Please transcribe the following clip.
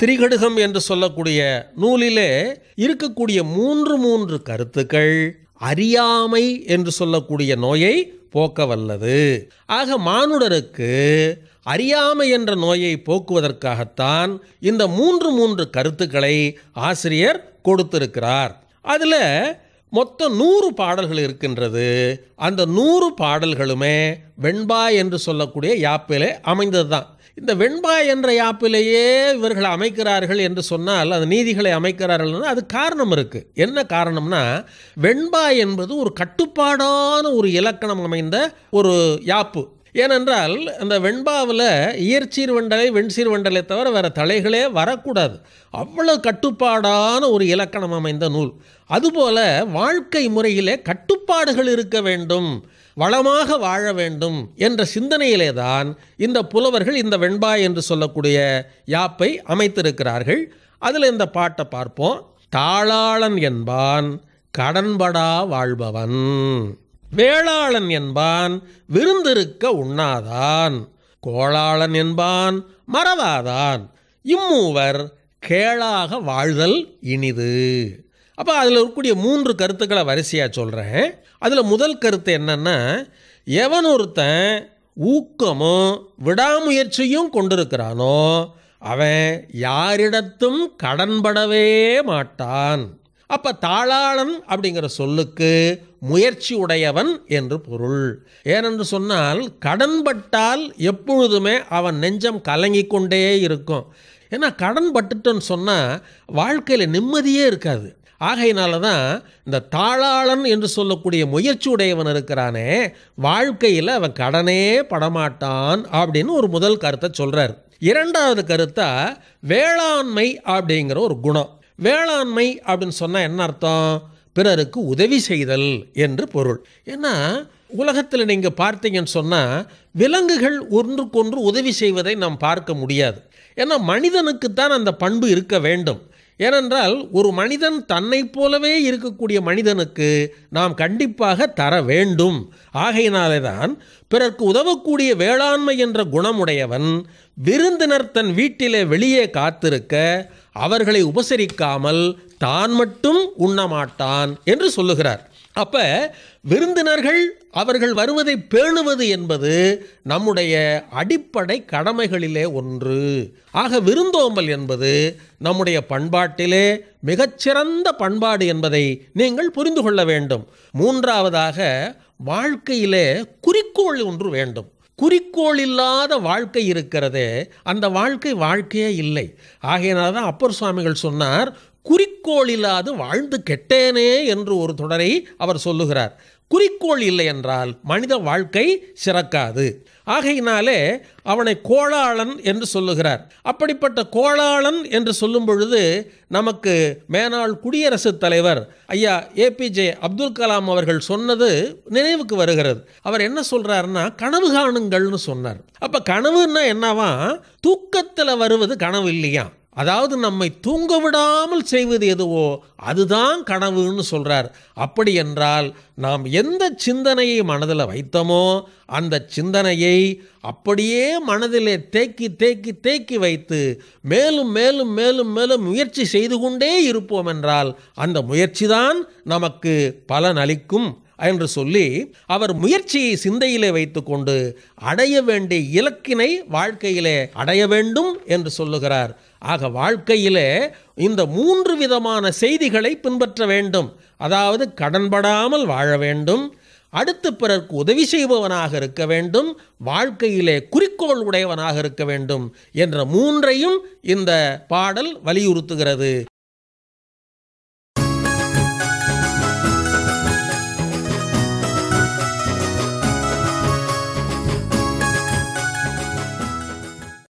திரிகடுகம் என்று சொல்லக்கூடிய நூலிலே இருக்கக்கூடிய மூன்று மூன்று கருத்துக்கள் அறியாமை என்று சொல்லக்கூடிய நோயை போக்க வல்லது ஆக மானுடருக்கு அறியாமை என்ற நோயை போக்குவதற்காகத்தான் இந்த மூன்று மூன்று கருத்துக்களை ஆசிரியர் கொடுத்திருக்கிறார் அதில் மொத்தம் நூறு பாடல்கள் இருக்கின்றது அந்த நூறு பாடல்களுமே வெண்பா என்று சொல்லக்கூடிய யாப்பிலே அமைந்தது தான் இந்த வெண்பா என்ற யாப்பிலேயே இவர்கள் அமைக்கிறார்கள் என்று சொன்னால் அந்த நீதிகளை அமைக்கிறார்கள் அது காரணம் இருக்குது என்ன காரணம்னா வெண்பா என்பது ஒரு கட்டுப்பாடான ஒரு இலக்கணம் அமைந்த ஒரு யாப்பு ஏனென்றால் அந்த வெண்பாவில் இயற்சீர் வண்டலை வெண்சீர் வண்டலை தவிர வேறு தலைகளே வரக்கூடாது அவ்வளோ கட்டுப்பாடான ஒரு இலக்கணம் அமைந்த நூல் அதுபோல் வாழ்க்கை முறையிலே கட்டுப்பாடுகள் இருக்க வேண்டும் வளமாக வாழ வேண்டும் என்ற சிந்தனையிலே தான் இந்த புலவர்கள் இந்த வெண்பா என்று சொல்லக்கூடிய யாப்பை அமைத்திருக்கிறார்கள் அதில் இந்த பாட்டை பார்ப்போம் தாளாளன் என்பான் கடன்படா வாழ்பவன் வேளாளன் என்பான் விருந்திருக்க உண்ணாதான் கோளாளன் என்பான் மறவாதான் இம்மூவர் கேளாக வாழ்தல் இனிது அப்போ அதில் இருக்கக்கூடிய மூன்று கருத்துக்களை வரிசையாக சொல்கிறேன் அதில் முதல் கருத்து என்னென்னா எவன் ஒருத்தன் ஊக்கமும் விடாமுயற்சியும் கொண்டிருக்கிறானோ அவன் யாரிடத்தும் கடன்படவே மாட்டான் அப்போ தாளாளன் அப்படிங்கிற சொல்லுக்கு முயற்சி உடையவன் என்று பொருள் ஏனென்று சொன்னால் கடன்பட்டால் எப்பொழுதுமே அவன் நெஞ்சம் கலங்கி கொண்டே இருக்கும் ஏன்னா கடன்பட்டுட்டோன்னு சொன்னால் வாழ்க்கையில் நிம்மதியே இருக்காது ஆகையினால தான் இந்த தாளாளன் என்று சொல்லக்கூடிய முயற்சி உடையவன் இருக்கிறானே வாழ்க்கையில் அவன் கடனே படமாட்டான் அப்படின்னு ஒரு முதல் கருத்தை சொல்கிறார் இரண்டாவது கருத்தை வேளாண்மை அப்படிங்கிற ஒரு குணம் வேளாண்மை அப்படின்னு சொன்னால் என்ன அர்த்தம் பிறருக்கு உதவி செய்தல் என்று பொருள் ஏன்னா உலகத்தில் நீங்கள் பார்த்தீங்கன்னு சொன்னால் விலங்குகள் ஒன்றுக்கொன்று உதவி செய்வதை நாம் பார்க்க முடியாது ஏன்னா மனிதனுக்குத்தான் அந்த பண்பு இருக்க வேண்டும் ஏனென்றால் ஒரு மனிதன் தன்னை போலவே இருக்கக்கூடிய மனிதனுக்கு நாம் கண்டிப்பாக தர வேண்டும் ஆகையினாலே தான் பிறர்க்கு உதவக்கூடிய வேளாண்மை என்ற குணமுடையவன் விருந்தினர் தன் வீட்டிலே வெளியே காத்திருக்க அவர்களை உபசரிக்காமல் தான் மட்டும் உண்ணமாட்டான் என்று சொல்லுகிறார் அப்போ விருந்தினர்கள் அவர்கள் வருவதை பேணுவது என்பது நம்முடைய அடிப்படை கடமைகளிலே ஒன்று ஆக விருந்தோம்பல் என்பது நம்முடைய பண்பாட்டிலே மிகச்சிறந்த பண்பாடு என்பதை நீங்கள் புரிந்து கொள்ள வேண்டும் மூன்றாவதாக வாழ்க்கையிலே குறிக்கோள் ஒன்று வேண்டும் குறிக்கோள் இல்லாத வாழ்க்கை இருக்கிறதே அந்த வாழ்க்கை வாழ்க்கையே இல்லை ஆகையினால் தான் அப்பர் சுவாமிகள் சொன்னார் குறிக்கோள் இல்லாது வாழ்ந்து கெட்டேனே என்று ஒரு தொடரை அவர் சொல்லுகிறார் குறிக்கோள் இல்லை என்றால் மனித வாழ்க்கை சிறக்காது ஆகையினாலே அவனை கோளாளன் என்று சொல்லுகிறார் அப்படிப்பட்ட கோளாளன் என்று சொல்லும் பொழுது நமக்கு மேனாள் குடியரசுத் தலைவர் ஐயா ஏபிஜே அப்துல் கலாம் அவர்கள் சொன்னது நினைவுக்கு வருகிறது அவர் என்ன சொல்கிறாருன்னா கனவு காணுங்கள்னு சொன்னார் அப்போ கனவுன்னா என்னவா தூக்கத்தில் வருவது கனவு இல்லையா அதாவது நம்மை தூங்க விடாமல் செய்வது எதுவோ அதுதான் கனவுன்னு சொல்கிறார் அப்படி என்றால் நாம் எந்த சிந்தனையை மனதில் வைத்தோமோ அந்த சிந்தனையை அப்படியே மனதிலே தேக்கி தேக்கி தேக்கி வைத்து மேலும் மேலும் மேலும் மேலும் முயற்சி செய்து கொண்டே இருப்போம் என்றால் அந்த முயற்சி தான் நமக்கு அளிக்கும் என்று சொல்லி அவர் முயற்சியை சிந்தையிலே வைத்துக்கொண்டு அடைய வேண்டிய இலக்கினை வாழ்க்கையிலே அடைய வேண்டும் என்று சொல்லுகிறார் ஆக வாழ்க்கையிலே இந்த மூன்று விதமான செய்திகளை பின்பற்ற வேண்டும் அதாவது கடன்படாமல் வாழ வேண்டும் அடுத்து பிறர்க்கு உதவி செய்பவனாக இருக்க வேண்டும் வாழ்க்கையிலே குறிக்கோள் உடையவனாக இருக்க வேண்டும் என்ற மூன்றையும் இந்த பாடல் வலியுறுத்துகிறது